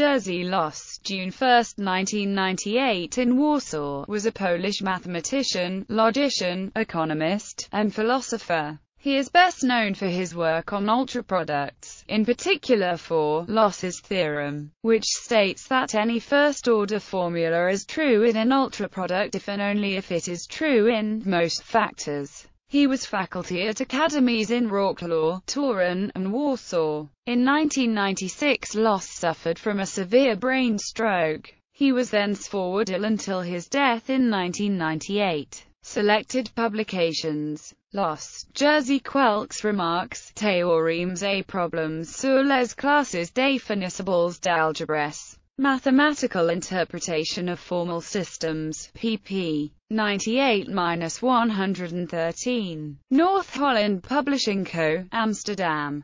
Jersey lost June 1, 1998 in Warsaw, was a Polish mathematician, logician, economist, and philosopher. He is best known for his work on ultraproducts, in particular for Loss's theorem, which states that any first-order formula is true in an ultraproduct if and only if it is true in most factors. He was faculty at academies in Wrocław, Turin, and Warsaw. In 1996 Loss suffered from a severe brain stroke. He was thenceforward ill until his death in 1998. Selected publications Loss, Jersey Quelks remarks, Théorèmes et Problems sur les classes définissables d'algèbres Mathematical Interpretation of Formal Systems, pp. 98-113. North Holland Publishing Co., Amsterdam.